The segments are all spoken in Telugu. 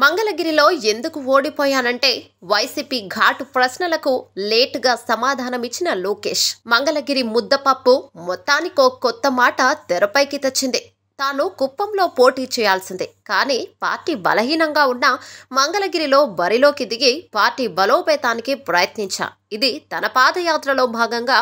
మంగళగిరిలో ఎందుకు ఓడిపోయానంటే వైసీపీ ఘాటు ప్రశ్నలకు లేటుగా సమాధానమిచ్చిన లోకేష్ మంగళగిరి ముద్దపప్పు మొత్తానికో కొత్త మాట తెరపైకి తెచ్చింది తాను కుప్పంలో పోటీ చేయాల్సిందే కానీ పార్టీ బలహీనంగా ఉన్న మంగళగిరిలో బరిలోకి దిగి పార్టీ బలోపేతానికి ప్రయత్నించా ఇది తన పాదయాత్రలో భాగంగా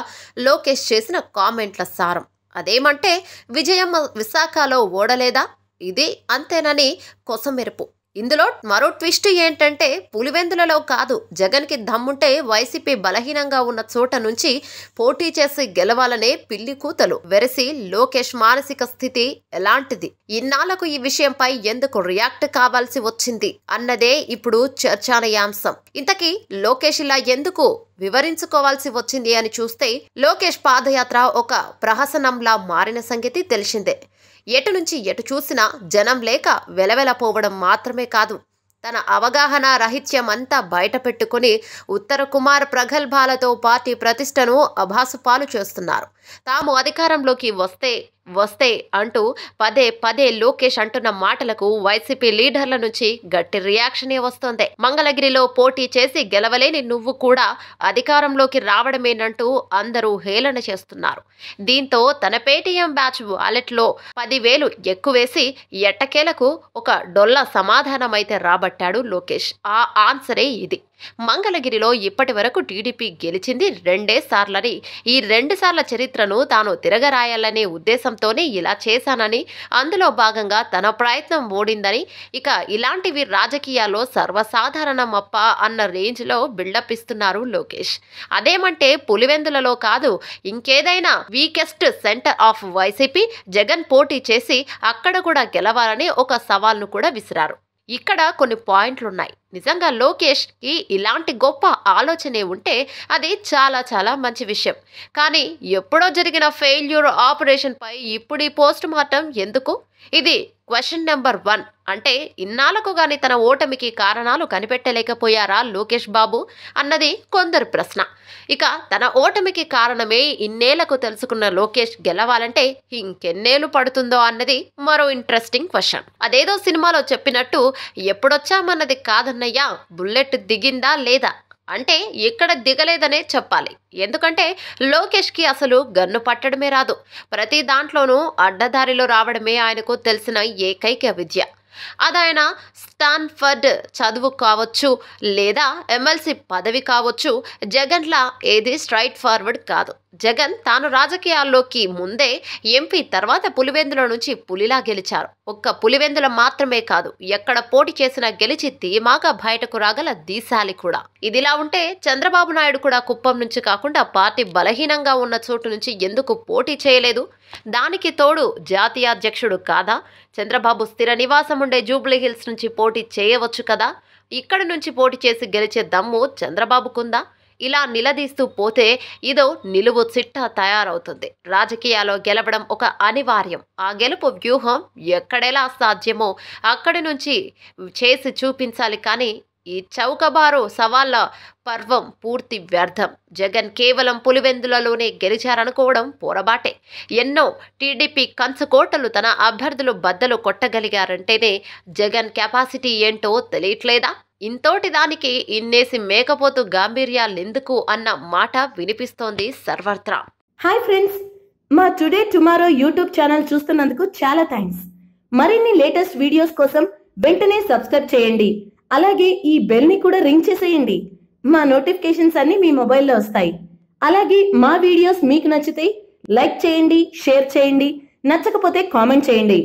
లోకేష్ చేసిన కామెంట్ల సారం అదేమంటే విజయమ్మ విశాఖలో ఓడలేదా ఇది అంతేనని కొసమెరుపు ఇందులో మరో ట్విస్ట్ ఏంటంటే పులివెందులలో కాదు జగన్కి దమ్ముంటే వైసీపీ బలహీనంగా ఉన్న చోట నుంచి పోటీ చేసి గెలవాలనే పిల్లి కూతలు వెరసి లోకేష్ మానసిక స్థితి ఎలాంటిది ఇన్నాళ్లకు ఈ విషయంపై ఎందుకు రియాక్ట్ కావాల్సి వచ్చింది అన్నదే ఇప్పుడు చర్చానయాంశం ఇంతకీ లోకేష్ ఇలా ఎందుకు వివరించుకోవాల్సి వచ్చింది అని చూస్తే లోకేష్ పాదయాత్ర ఒక ప్రహసనంలా మారిన సంగతి తెలిసిందే ఎటు నుంచి ఎటు చూసినా జనం లేక వెలవెలపోవడం మాత్రమే కాదు తన అవగాహన రహిత్యం అంతా బయటపెట్టుకుని ఉత్తర కుమార్ ప్రగల్భాలతో పార్టీ ప్రతిష్టను అభాసుపాలు చేస్తున్నారు తాము అధికారంలోకి వస్తే వస్తే అంటూ పదే పదే లోకేష్ అంటున్న మాటలకు వైసీపీ లీడర్ల నుంచి గట్టి రియాక్షనే వస్తోంది మంగళగిరిలో పోటీ చేసి గెలవలేని నువ్వు కూడా అధికారంలోకి రావడమేనంటూ అందరూ హేళన చేస్తున్నారు దీంతో తన పేటీఎం బ్యాచ్ వాలెట్లో పదివేలు ఎక్కువేసి ఎట్టకేలకు ఒక డొల్ల సమాధానమైతే రాబట్టాడు లోకేష్ ఆ ఆన్సరే ఇది మంగళగిరిలో ఇప్పటి వరకు టీడీపీ గెలిచింది రెండే సార్లని ఈ రెండు సార్ల చరిత్రను తాను తిరగరాయాలనే ఉద్దేశంతోనే ఇలా చేశానని అందులో భాగంగా తన ప్రయత్నం ఓడిందని ఇక ఇలాంటివి రాజకీయాల్లో మప్ప అన్న రేంజ్లో బిల్డప్ ఇస్తున్నారు లోకేష్ అదేమంటే పులివెందులలో కాదు ఇంకేదైనా weakest centre of YCP Jagan పోటీ చేసి అక్కడ కూడా గెలవాలని ఒక సవాల్ను కూడా విసిరారు ఇక్కడ కొన్ని పాయింట్లున్నాయి నిజంగా లోకేష్ ఈ ఇలాంటి గొప్ప ఆలోచనే ఉంటే అది చాలా చాలా మంచి విషయం కానీ ఎప్పుడో జరిగిన ఫెయిల్యూర్ ఆపరేషన్పై ఇప్పుడు ఈ పోస్ట్ మార్టం ఎందుకు ఇది క్వశ్చన్ నెంబర్ వన్ అంటే ఇన్నాళ్లకు గాని తన ఓటమికి కారణాలు కనిపెట్టలేకపోయారా లోకేష్ బాబు అన్నది కొందరు ప్రశ్న ఇక తన ఓటమికి కారణమే ఇన్నేళ్లకు తెలుసుకున్న లోకేష్ గెలవాలంటే ఇంకెన్నేళ్ళు పడుతుందో అన్నది మరో ఇంట్రెస్టింగ్ క్వశ్చన్ అదేదో సినిమాలో చెప్పినట్టు ఎప్పుడొచ్చామన్నది కాదన్న అన్నయ్య బుల్లెట్ దిగిందా లేదా అంటే ఇక్కడ దిగలేదనే చెప్పాలి ఎందుకంటే లోకేష్కి అసలు గన్ను పట్టడమే రాదు ప్రతి దాంట్లోనూ అడ్డదారిలో రావడమే ఆయనకు తెలిసిన ఏకైక విద్య అదాయన స్టాన్ఫర్డ్ చదువు కావచ్చు లేదా ఎమ్మెల్సీ పదవి కావచ్చు జగన్లా ఏది స్ట్రైట్ ఫార్వర్డ్ కాదు జగన్ తాను రాజకీయాల్లోకి ముందే ఎంపీ తర్వాత పులివెందుల నుంచి పులిలా గెలిచారు ఒక్క పులివెందుల మాత్రమే కాదు ఎక్కడ పోటీ చేసినా గెలిచి ధీమాగా బయటకు రాగల దీశాలి కూడా ఇదిలా ఉంటే చంద్రబాబు నాయుడు కూడా కుప్పం నుంచి కాకుండా పార్టీ బలహీనంగా ఉన్న చోటు నుంచి ఎందుకు పోటీ చేయలేదు దానికి తోడు జాతీయ అధ్యక్షుడు కాదా చంద్రబాబు స్థిర నివాసం ఉండే జూబ్లీ హిల్స్ నుంచి పోటీ చేయవచ్చు కదా ఇక్కడి నుంచి పోటీ చేసి గెలిచే దమ్ము చంద్రబాబుకుందా ఇలా నిలదీస్తూ పోతే ఇదో నిలువు చిట్ట తయారవుతుంది రాజకీయాల్లో గెలవడం ఒక అనివార్యం ఆ గెలుపు వ్యూహం ఎక్కడెలా సాధ్యమో అక్కడి నుంచి చేసి చూపించాలి కానీ ఈ చౌకబారు సవాళ్ళ పర్వం పూర్తి వ్యర్థం జగన్ కేవలం పులివెందులలోనే గెలిచారనుకోవడం పోరబాటే ఎన్నో టీడీపీ కంచుకోటలు తన అభ్యర్థులు బద్దలు కొట్టగలిగారంటేనే జగన్ కెపాసిటీ ఏంటో తెలియట్లేదా ఇంతోటి దానికి ఇన్నేసి మేకపోతు గాంభీర్యాలెందుకు అన్న మాట వినిపిస్తోంది సర్వత్రా హాయ్ ఫ్రెండ్స్ మా టుడే టుమారో యూట్యూబ్ ఛానల్ చూస్తున్నందుకు చాలా థ్యాంక్స్ మరిన్ని లేటెస్ట్ వీడియోస్ కోసం వెంటనే సబ్స్క్రైబ్ చేయండి అలాగే ఈ బెల్ని కూడా రింగ్ చేసేయండి మా నోటిఫికేషన్స్ అన్ని మీ మొబైల్లో వస్తాయి అలాగే మా వీడియోస్ మీకు నచ్చితే లైక్ చేయండి షేర్ చేయండి నచ్చకపోతే కామెంట్ చేయండి